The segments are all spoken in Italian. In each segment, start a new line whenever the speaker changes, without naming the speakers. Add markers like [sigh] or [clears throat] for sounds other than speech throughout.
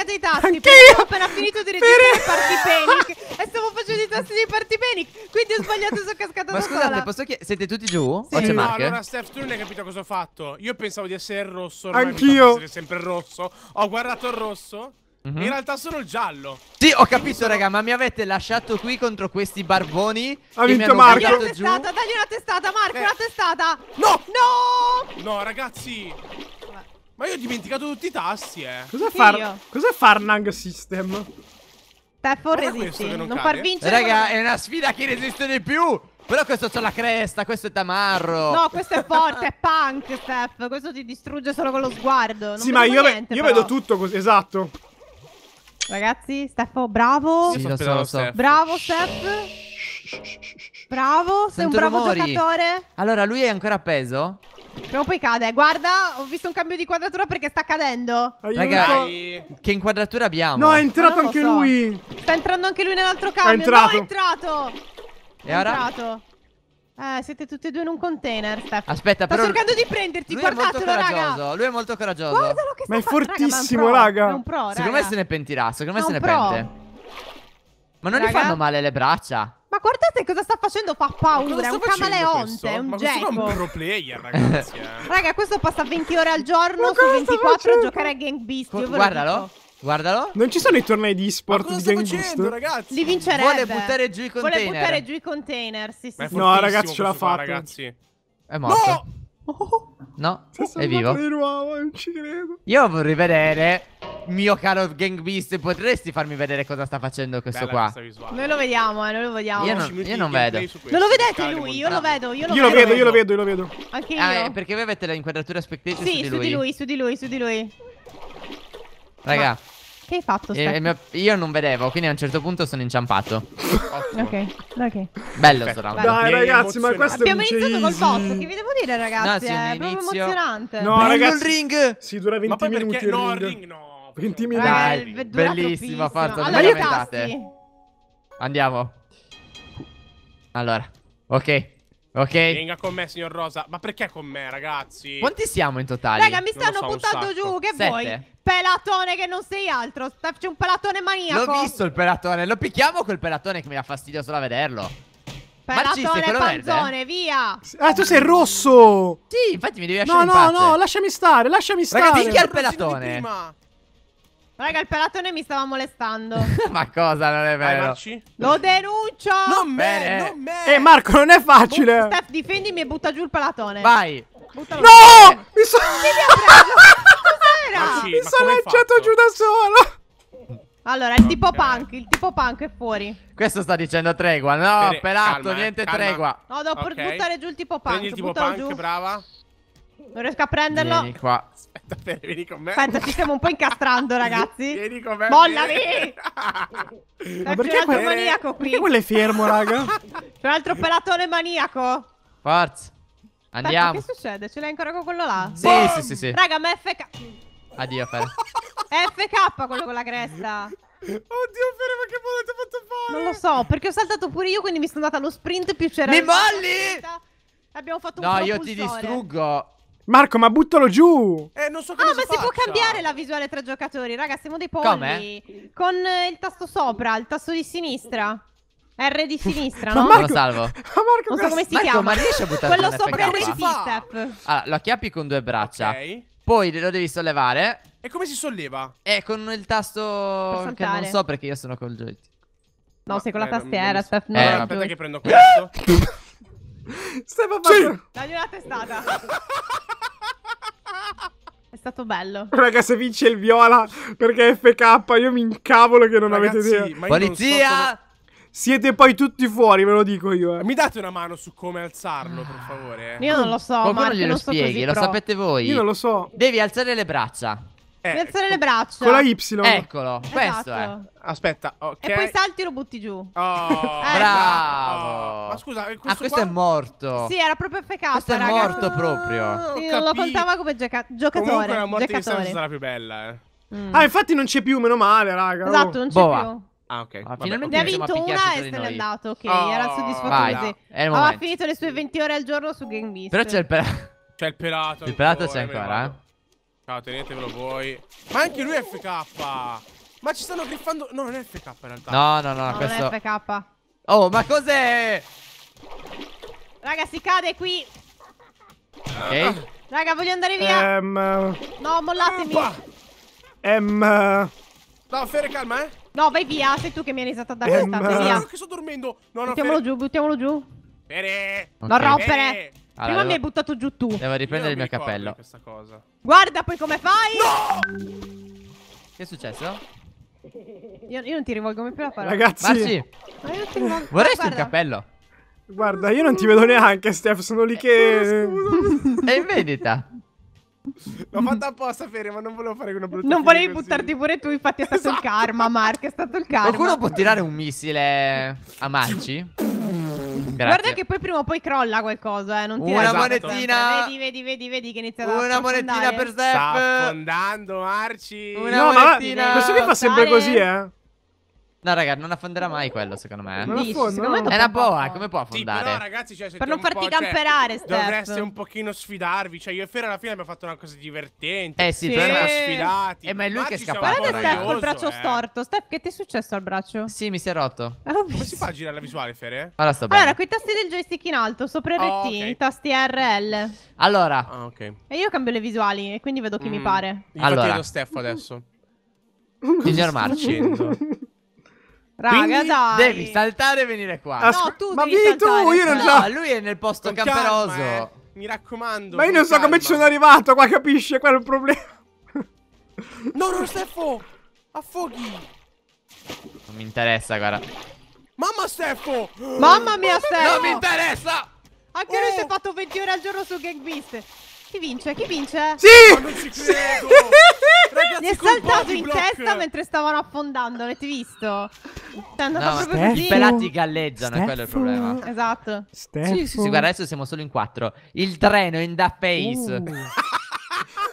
attaccate i tasti. Anche io ho appena finito di registrare Party [laughs] Panic. e stavo facendo i tasti di Party
Panic. Quindi ho sbagliato e sono cascata Ma da scusate, sola. posso
chiedere? Siete tutti giù? Sì. O c'è no, Mark? allora,
Steph, tu non hai capito cosa ho fatto. Io pensavo di essere il rosso. Anch'io. Essere sempre rosso. Ho guardato il rosso. Mm -hmm. In mhm. realtà sono il giallo. Sì,
ho capito, sono... raga, ma mi avete lasciato qui contro questi barboni. Ha vinto Marco. Dagli una testata,
dagli una testata, Marco, eh. una testata. No! No! No, ragazzi. Ma io ho dimenticato tutti i tassi, eh. Cos'è, far... Cos'è Farnang System? Taffor resiste. non, non far vincere. Raga, è una sfida
che resiste di più. Però questo c'ha la cresta, questo è tamarro. No,
questo è forte, è
punk, Steph. Questo ti distrugge solo con lo sguardo. Non sì, ma io, niente, io vedo tutto così, esatto. Ragazzi, Steffo, bravo. Sì, lo so, lo so. Bravo, Steph. Bravo, Sento sei un bravo rumori. giocatore. Allora, lui è ancora appeso? Però poi cade. Guarda, ho visto un cambio di quadratura perché sta cadendo.
Aiuto. che inquadratura abbiamo? No, è entrato anche so. lui.
Sta entrando anche lui nell'altro cambio. È entrato. No, è entrato. E ora? È entrato. Eh, siete tutti e due in un container, Steph. Aspetta, Sta però... cercando di prenderti, lui guardatelo, raga.
Lui è molto coraggioso. Guardalo che sta Ma è fortissimo, raga. è un pro, raga. Secondo me se ne pentirà, secondo me se ne pente. Ma non raga. gli fanno male le braccia?
Ma guardate cosa sta facendo, fa paura. È un camaleonte, è un gecko. Ma è un pro
player, ragazzi. Eh. [laughs]
Raga, questo passa 20 ore al giorno su 24 a giocare a Gang Beast. Guardalo.
Guardalo. Non ci sono i tornei di esport di Gang Beast. ragazzi? Li vincerebbe. Vuole buttare giù i container. Vuole buttare
giù i container, sì, sì. No, ragazzi, ce l'ha fatta. Ragazzi.
È morto. No,
no. è vivo.
Nuovo, non ci credo.
Io vorrei vedere mio caro Gang Beast, potresti farmi vedere cosa sta facendo questo Bella
qua? Noi lo vediamo, eh, noi lo vediamo. Io non, io non vedo. Non lo vedete lui, io lo vedo, io lo io vedo. vedo. Io lo
vedo, io lo vedo,
Anche ah, io. Ah, eh, perché voi
avete la inquadratura spectator sì, su, di su di
lui. su di lui, su di lui. Raga. Che hai fatto? Eh, mio,
io non vedevo, quindi a un certo punto sono inciampato.
ok, ok. Bello Perfetto. sto round.
Dai, ragazzi, ma questo Abbiamo è Abbiamo iniziato col bot. Che vi devo dire, ragazzi? No, sì, è inizio... proprio emozionante. No, Bello ragazzi, il ring. Si dura 20 ma poi minuti. Perché? Il no, ring. ring no. 20.000 Dai, Dai bellissima forza. Allora, non tasti.
Andiamo. Allora, ok. Ok. Venga
con me, signor Rosa. Ma perché con me, ragazzi?
Quanti siamo in totale? Raga, mi stanno so, buttando giù. Che Sette. vuoi?
Pelatone che non sei altro. C'è un pelatone maniaco. L'ho visto il
pelatone. Lo picchiamo col pelatone che mi dà fastidio solo a vederlo.
Pelatone, panzone, verde? via. Ah, tu sei rosso. Sì, infatti mi devi lasciare No, no, no,
lasciami stare, lasciami stare. Ragazzi, picchia il pelatone.
Prima. Raga, il pelatone mi stava molestando. [laughs]
ma cosa, non è vero? Vai,
Lo denuncio! Non me, non me!
Eh, Marco, non è facile! But,
Steph, difendimi e butta giù il pelatone. Vai! Buttalo no! Mi sono... Cos'era? Mi sono lanciato
giù da
solo! Allora, il tipo okay. punk, il tipo punk è fuori.
Questo sta dicendo tregua, no,
Bene, pelato, calma, eh, niente calma. tregua. No, devo okay. buttare giù il
tipo punk. Prendi il tipo punk, giù. brava. Non riesco a prenderlo. Vieni
qua. Aspetta, Fede, vieni con me. Aspetta, ci
stiamo un po' incastrando, [laughs] ragazzi.
vieni con me. Mollami!
[laughs] Ma perché quel maniaco qui? Perché quello è fermo, raga? C'è un altro pelatone maniaco.
Forza. Andiamo. Aspetta, che
succede? Ce l'hai ancora con quello là? Sì, Boom! sì, sì, sì. Raga, ma FK... Addio, Fede. FK quello con la cresta. Oddio, Fede, ma che modo ti ho fatto fare? Non lo so, perché ho saltato pure io, quindi mi sono andata allo sprint più c'era... Mi molli! Abbiamo fatto un No, io ti distruggo.
Marco, ma buttalo giù!
Eh, non so ah, come ah, ma faccia. si può cambiare la visuale tra giocatori, raga, siamo dei polli. Come? Con eh, il tasto sopra, il tasto di sinistra. R di sinistra, [laughs] ma no? Marco... Lo salvo. [laughs] Ma Marco, non so come si Marco, chiama. ma riesci a [laughs] buttare Quello sopra è il step.
Allora, lo acchiappi con due braccia. Ok. Poi lo devi sollevare. E come si solleva? Eh, con il
tasto che non so
perché io sono col joystick.
No, no sei con eh, la tastiera, Steph. No, eh, aspetta che prendo questo. Stefano, sì. dagli una testata stato bello.
Raga, se vince il viola perché è FK, io mi incavolo che non Ragazzi, avete idea. Polizia! Siete poi tutti fuori, ve lo dico io. Eh. Mi date una mano su come alzarlo, per favore. Eh. Io non lo so. Qualcuno glielo so spieghi,
lo pro.
sapete voi. Io non lo so. Devi alzare le braccia. Eh, Piazzare
le braccia. Con la Y. Eccolo,
esatto. questo è. Aspetta, ok. E poi
salti e lo butti giù. Oh, eh, [laughs] bravo. Oh. Ma scusa, questo, eh, ah, questo qua... è
morto. Sì,
era proprio fecato. Questo raga. è morto
proprio.
Sì, non lo contava come gioca- giocatore. Comunque la morte giocatore. di sarà
più bella, eh. Mm. Ah, infatti non c'è più,
meno male, raga. Esatto, oh. non c'è boh, più.
Ah, ok. Ah, finalmente ne ha vinto una e se n'è andato. Ok, oh, era soddisfatto
vai, così. Ha
finito le sue 20 ore al giorno su Game Beast. Però c'è il pelato.
C'è il pelato. Il pelato c'è eh, ancora, eh. Ciao, tenetevelo voi. Ma anche lui è FK! Ma ci stanno griffando... No, non è FK in realtà. No, no, no, no questo... non è FK. Oh, ma cos'è?
Raga, si cade qui.
Ok.
Raga, voglio andare via. Um, no, mollatemi.
Ehm... Um,
no, Fere, calma, eh. No, vai via. Sei tu che mi hai risato a dare um, questa. Vai via. No, che sto dormendo. No, no, buttiamolo Fere. giù, buttiamolo
giù. Fere. Okay. Non rompere. Fere. Allora, Prima devo... mi hai
buttato giù tu. Devo riprendere il mio cappello. Guarda poi come fai. No!
Che è successo?
Io, io, non ti rivolgo più la parola. Ragazzi, rivolgo... vorresti un cappello?
Guarda, io non ti vedo neanche, Steph. Sono lì che. Eh, è in vendita. L'ho fatto apposta, Fere, ma non volevo fare una brutta Non volevi così. buttarti pure tu, infatti è
stato esatto. il karma, Mark, è stato il karma. Qualcuno
può tirare un missile a Marci?
Grazie. Guarda che poi prima o poi crolla qualcosa, eh, non ti Una monetina. Cioè, vedi, vedi, vedi, vedi
che inizia a Una monetina per Steph. Sta affondando, Marci. Una no, monetina. Ma questo qui fa sempre così, eh?
No, raga, non affonderà mai quello, secondo me. Non Dici, affonda, secondo no. me è
una
boa, come può
affondare? Sì, però,
ragazzi, cioè, per non farti cioè, camperare, cioè, Steph. Dovreste un pochino sfidarvi. Cioè, io e Fero alla fine abbiamo fatto una cosa divertente. Eh sì, sì. però sfidati. Eh, ma è lui che è scappato. Guardate Steph col braccio eh.
storto. Steph, che ti è successo al braccio? Sì, mi si è rotto.
Ah, come si fa a girare la visuale, Fere? Allora, sto bene. Allora,
quei tasti del joystick in alto, sopra i oh, rettini, okay. tasti RL.
Allora. Ah, okay.
E io cambio le visuali, e quindi vedo chi mm. mi pare.
Io allora. chiedo Steph adesso.
[laughs] Signor
Marci.
Raga, dai. devi saltare e venire qua. Asc no, tu ma devi vieni tu, io non so. No,
lui è nel posto con camperoso. eh.
Mi raccomando. Ma io non so calma. come ci sono arrivato qua, capisci? Quello è il problema. no, no, Steffo! Affoghi!
Non mi interessa, guarda.
Mamma Steffo! Mamma mia, Steffo! Non mi interessa!
Anche oh. lui si è oh. fatto 20 ore al giorno su Gang Beast. Chi vince? Chi vince? Sì! Ma non ci credo! Ragazzi, Mi è saltato in testa mentre stavano affondando, L'avete visto? Cioè, è andato no, proprio così. I pelati galleggiano, Steffo. è il problema.
Esatto. Steffo. Sì, sì, sì, guarda,
adesso siamo solo in quattro. Il treno in da face. Uh.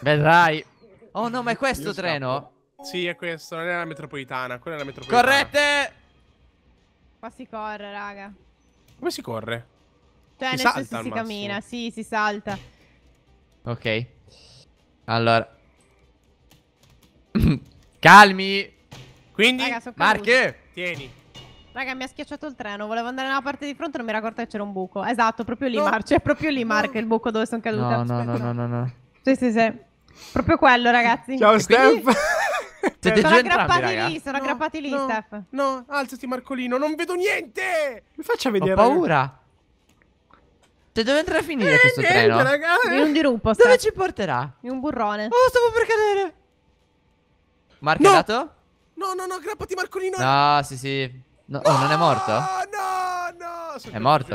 [laughs] Vedrai. Oh no, ma è questo Io treno? Scappo. Sì, è questo, non è la metropolitana, quella è la metropolitana.
Correte! Qua si corre, raga.
Come si corre? Cioè, si nel senso si cammina,
sì, si salta.
Ok. Allora, [clears throat] Calmi. Quindi, Raga, Marche.
Tieni.
Raga, mi ha schiacciato il treno. Volevo andare nella parte di fronte, non mi era accorto che c'era un buco. Esatto, proprio lì, no. È Proprio lì, Marche, il buco dove sono caduto. No, no,
no, no, no, no.
Sì, sì, sì. Proprio quello, ragazzi. Ciao, Steph. [laughs] Siete sono aggrappati entrambi, lì, sono no, aggrappati lì, no, Steph. No, alzati Marcolino, non vedo niente! Mi faccia vedere. Ho paura.
Ragazzi. Cioè, Te dove andrà a finire eh, questo niente, treno? Raga. In un diruppo, Steph. Dove ci porterà?
In un burrone. Oh, stavo per cadere.
Marco no! è andato?
No, no, no, grappati Marcolino.
No, sì, sì. No, no! Oh, non è morto? No,
no, no. è morto.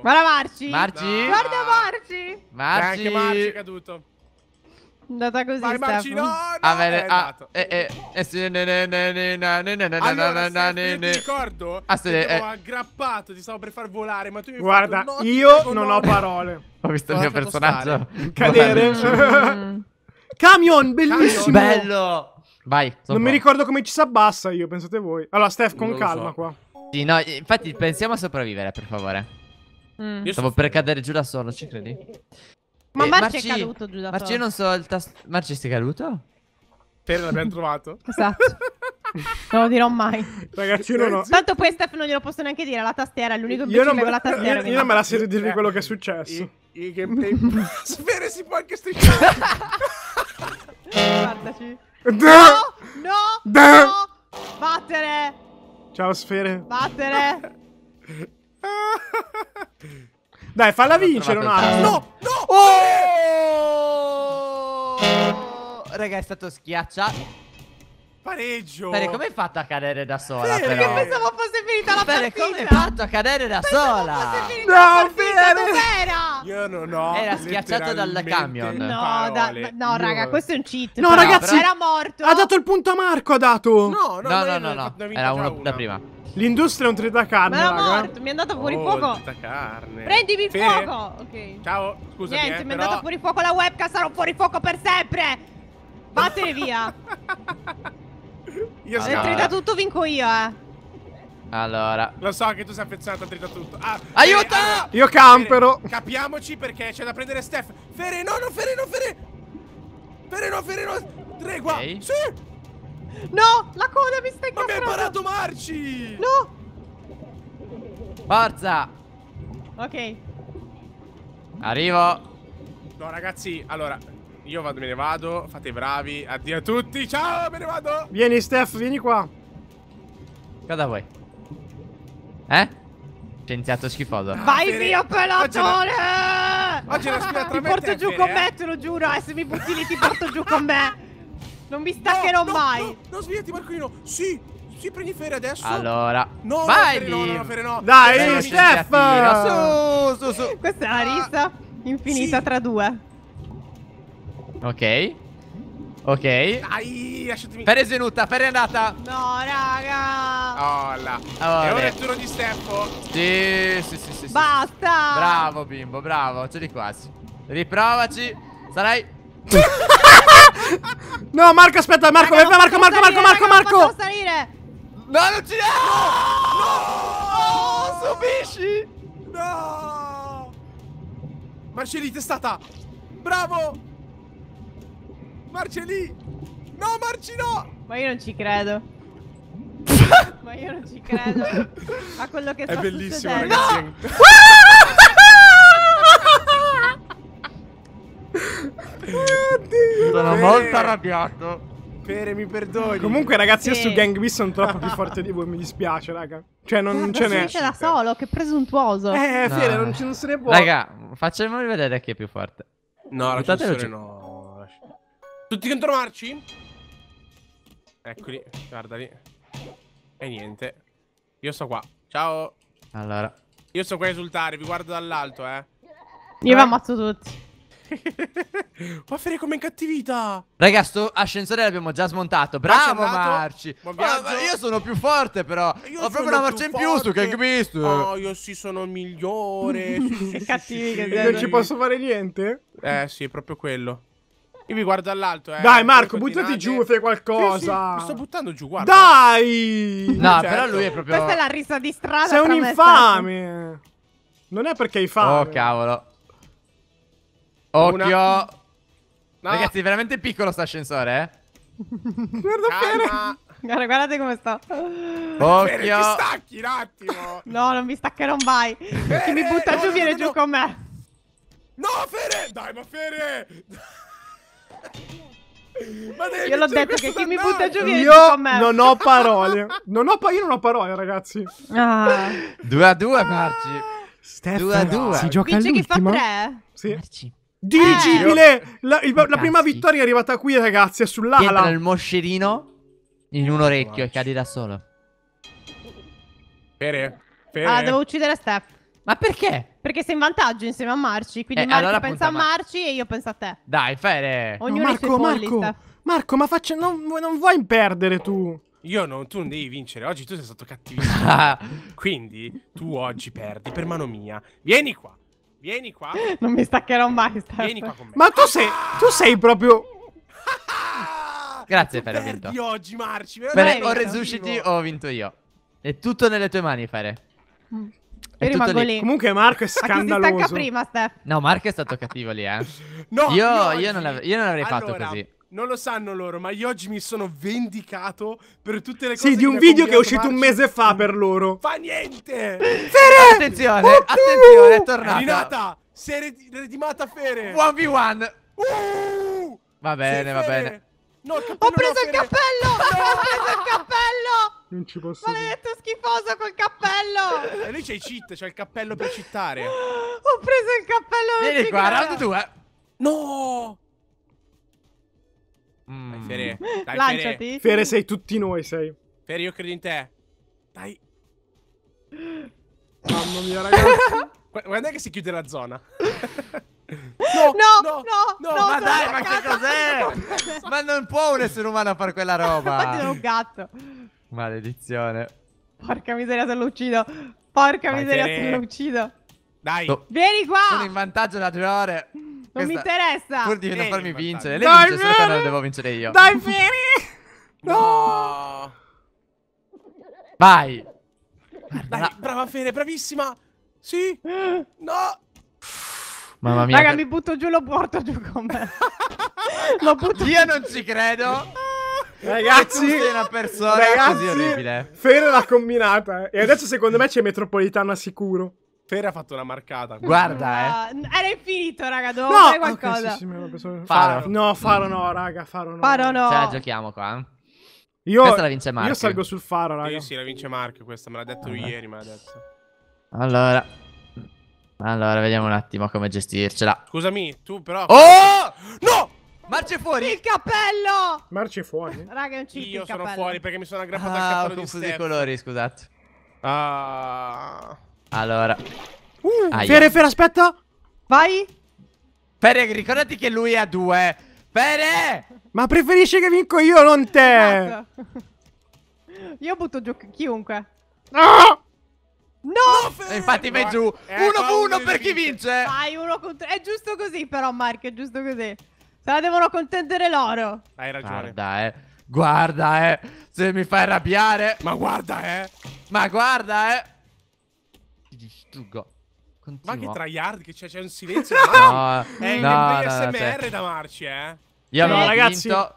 Guarda Marci. Marci. No. Guarda Marci. Marci. anche Marci è caduto.
È andata così, Marci, no, no, ah, bene,
ah, eh, ricordo ah, che eh.
aggrappato, ti stavo per far volare, ma tu mi Guarda, io non ho parole.
[laughs] ho visto il mio personaggio cadere.
[laughs] Camion, bellissimo. Bello.
Vai. non qua. mi
ricordo come ci si abbassa io, pensate voi. Allora, Steph, con calma so. qua.
Sì, no, infatti pensiamo a sopravvivere, per favore. Mm. Io Stavo per cadere giù da solo, ci credi? Ma eh, Marci, è caduto giù da Marci, solo. Marci, non so il tasto... Marci, sei caduto?
Te l'abbiamo trovato. [laughs]
esatto. [laughs] non lo dirò mai.
Ragazzi, io non ho...
Tanto poi Steph non glielo posso neanche dire, la tastiera è l'unico imbecille non... con la tastiera. Io, io non me la sento dirvi quello che è
successo. I, i gameplay... [laughs] Spere si può anche strisciare. Guardaci. No! No! No!
Battere!
Ciao Sfere. Battere! [laughs] Dai, falla vincere un attimo. No!
No! Oh!
oh! Raga, è stato schiacciato.
Pareggio.
Bene, come hai fatto a cadere da sola? Sì, però? Perché pensavo fosse finita la Bene, partita. come hai fatto a cadere da
pensavo sola? No, dov'era? Io non ho. Era schiacciato dal
camion. No,
da,
no, raga, questo è un cheat. No, però. ragazzi, era morto. Ha dato
il punto a Marco. Ha dato. No, no, no, no, no, no, era uno da prima. L'industria è un carne, Ma era raga. Eh. morto, mi
è andato fuori oh, fuoco.
Tritacarne. Prendimi il fuoco.
Ok. Ciao,
scusa. Niente, eh, mi è però... andata
fuori fuoco la webcam. Sarò fuori fuoco per sempre. Vattene via. [laughs] Io allora. Se trita tutto, vinco io, eh.
Allora Lo so che tu sei affezionato a dritto tutto ah, Aiuto eh, allora, Io campero Fere, Capiamoci perché c'è da prendere Steph Fere no no Fere no Fere Fere no Fere no Tregua okay. Sì No
La coda mi sta incastrando Ma mi hai parato Marci No Forza
Ok Arrivo No ragazzi Allora Io vado, me ne vado Fate bravi Addio a tutti Ciao me ne vado
Vieni Steph vieni qua Cosa vuoi? Eh? Scienziato schifoso.
Vai mio pelatore! Oggi lo Ti porto giù con eh. me, te
lo giuro. Eh, se mi butti lì ti porto giù con me. Non mi staccherò mai. No, non svegliati
Marcolino. Sì, sì, prendi ferie adesso. Allora, no, vai. No, no, ferie no. Dai, chef!
Su, su, su. Questa è una rissa ah, infinita tra due.
Ok. Ok. Dai, lasciatemi. Ferre svenuta, ferre andata.
No, raga.
Oh, là. Allora. E ora è il turno di Steppo.
Sì, sì, sì, sì. Basta.
Sì. Bravo,
bimbo, bravo. Ce l'hai quasi. Riprovaci. Sarai. [laughs]
no, Marco, aspetta, Marco, raga, Marco, Marco, salire, Marco, Marco, Marco, Marco. salire. No, non ci. No! No! no! Subisci! No! è testata! Bravo! Marci lì! No, Marci no!
Ma io non ci credo. [laughs] Ma io non ci credo. A quello che è sta bellissimo, ragazzi. No!
Oddio. Sono molto arrabbiato. Pere, mi perdoni. Comunque, ragazzi, sì. io su Gang B sono troppo più [laughs] forte di voi. Mi dispiace, raga. Cioè, non, non ce n'è. Ma da solo, che presuntuoso. Eh, no. Fiere, non ce ne può. Raga,
facciamo vedere chi è più forte. No, ragazzi,
no. Tutti contro Marci? Eccoli, guardali. E niente. Io sto qua. Ciao. Allora. Io sto qua a esultare, vi guardo dall'alto, eh. Io vi ammazzo tutti. Ma [laughs] fare come in cattività.
Raga, sto ascensore l'abbiamo già smontato. Bravo Marci. Ma oh,
io sono più forte però. Io Ho proprio una marcia in più su Kangbeast. Oh, io sì sono migliore. sì, sì, sì, cattivi sì, che Non ci posso fare niente? Eh, sì, è proprio quello. Io mi guardo all'alto, eh. Dai, Marco, buttati giù, fai qualcosa. Sì, sì, sto buttando giù, guarda. Dai! No, certo. però lui è proprio. Questa è la risa di strada. Sei un infame. Non è perché hai fame. Oh,
cavolo. Occhio. Una... No. Ragazzi, è veramente piccolo sto ascensore, eh. [laughs]
Guarda Calma. bene.
Guarda, guardate come sto. Occhio. Bene, ti stacchi un attimo. no, non mi staccherò mai.
Chi mi butta eh, giù no, viene no, giù con me. No, Fere! Dai, ma Fere! Io l'ho detto che chi mi butta giù viene Io non ho parole. Non ho pa- io non ho parole, ragazzi. 2 ah. a 2, Marci. Stefano, 2 a 2. Si gioca Vince chi fa 3? Sì. Marci. Dirigibile! Eh. La, il, la, prima vittoria è arrivata qui, ragazzi. È sull'ala. Entra il
moscerino in un orecchio e cadi da solo.
Pere. Pere. Ah, devo uccidere Steph. Ma perché? Perché sei in vantaggio insieme a Marci, quindi eh, Marco allora pensa a Marci e io penso a te.
Dai, Fede. Ognuno Marco, i Marco, Marco, Marco, ma faccia... non, non vuoi perdere tu. Io non, tu non devi vincere, oggi tu sei stato cattivissimo. [laughs] quindi tu oggi perdi per mano mia. Vieni qua. Vieni qua. [laughs] Non mi staccherò mai. Stas. Vieni qua con me. Ma tu sei, tu sei proprio. [laughs] Grazie, Fere. Ho vinto. oggi, Marci. Bene, o resusciti
o ho vinto io. È tutto nelle tue mani, Fere.
Mm. Io rimango
lì. lì. Comunque Marco è
scandaloso. Ma si prima, Steph?
No, Marco è stato cattivo lì, eh. [laughs] no, io, io, non io, non l'avrei allora, fatto così.
Non lo sanno loro, ma io oggi mi sono vendicato per tutte le cose che Sì, di un video che è uscito Marcio. un mese fa per loro. Fa niente! Fere! Attenzione, oh, attenzione, è tornata. Rinata, sei redimata Fere. 1v1. Uh!
Va bene, va bene. [laughs]
No, ho preso il cappello! No!
Ho preso il cappello!
Non ci posso. Maledetto
schifoso col cappello!
[laughs] E lui c'è i cheat, c'è il cappello per cittare. Ho preso il cappello per Vieni qua, round 2. No! Mm. Dai, Fere. Dai, Lanciati. Fere. Fere, sei tutti noi, sei. Fere, io credo in te. Dai. Mamma mia, ragazzi. Quando [laughs] è che si chiude la zona? [laughs]
No, no, no, no, no ma dai, ma che cos'è?
ma non può un essere umano fare quella roba. Infatti è un
gatto.
Maledizione. Porca
miseria se lo uccido. Porca Vai miseria se lo uccido. Dai. No. Vieni qua. Sono in vantaggio da due ore. Non Questa... mi interessa. Pur di
non farmi vincere. Lei Dai, vince, solo non devo vincere io. Dai,
vieni. No. Vai. Dai, brava Fede, bravissima. Sì. No. Mamma mia. Raga, che... mi butto giù, e lo porto giù con me. [laughs] lo butto Io giù. non ci credo. Ragazzi, sei una persona ragazzi, così orribile. Fera l'ha combinata. Eh. E adesso secondo me c'è metropolitana sicuro. Fer ha fatto una marcata. Guarda, no, ah,
eh. Era infinito, raga. Dovevo no, fare qualcosa. Okay, sì, sì,
penso... faro. faro. No, faro no,
raga. Faro no. Faro no. Ce
cioè, la giochiamo qua. Io, questa la vince Mark. Io salgo sul faro, raga.
Io sì, la vince Mark. questa. Me l'ha detto allora. ieri, ma adesso. Allora.
Allora, vediamo un attimo come gestircela. Scusami, tu però... Oh!
No! Marce fuori! Il cappello! Marce fuori? [laughs] Raga, non ci Io sono fuori perché mi sono aggrappato ah, al cappello ho confuso i
colori, scusate. Ah. Allora.
Uh, Aia. Fere, Fere, aspetta! Vai! Fere, ricordati che lui è a due. Fere! Ma preferisci che vinco io, non te!
Esatto. io butto giù chiunque. No! No! no eh, infatti vai giù. 1-1 eh, per chi vince. Vai, uno contro... È giusto così però, Mark, è giusto così. Se la devono contendere loro.
Hai ragione. Guarda, eh. Guarda, eh. Se mi fai arrabbiare. Ma guarda, eh. Ma guarda, eh. Ti distruggo. Continua. Ma che tryhard che c'è, c'è un silenzio. [laughs] no, è no, no, SMR no, cioè. da Marci, eh. Io no, ragazzi. Vinto.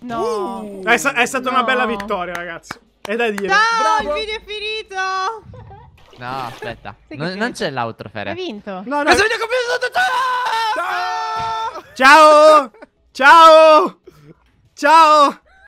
No. Uh, è, è, stata no. una bella vittoria, ragazzi. È da dire. No, Bravo. il video
è finito.
No, aspetta.
Non, c'è l'outro, Fere. Hai
vinto. No, no. Ma sono compiuto tutto. No!
Ciao! Ciao! Ciao!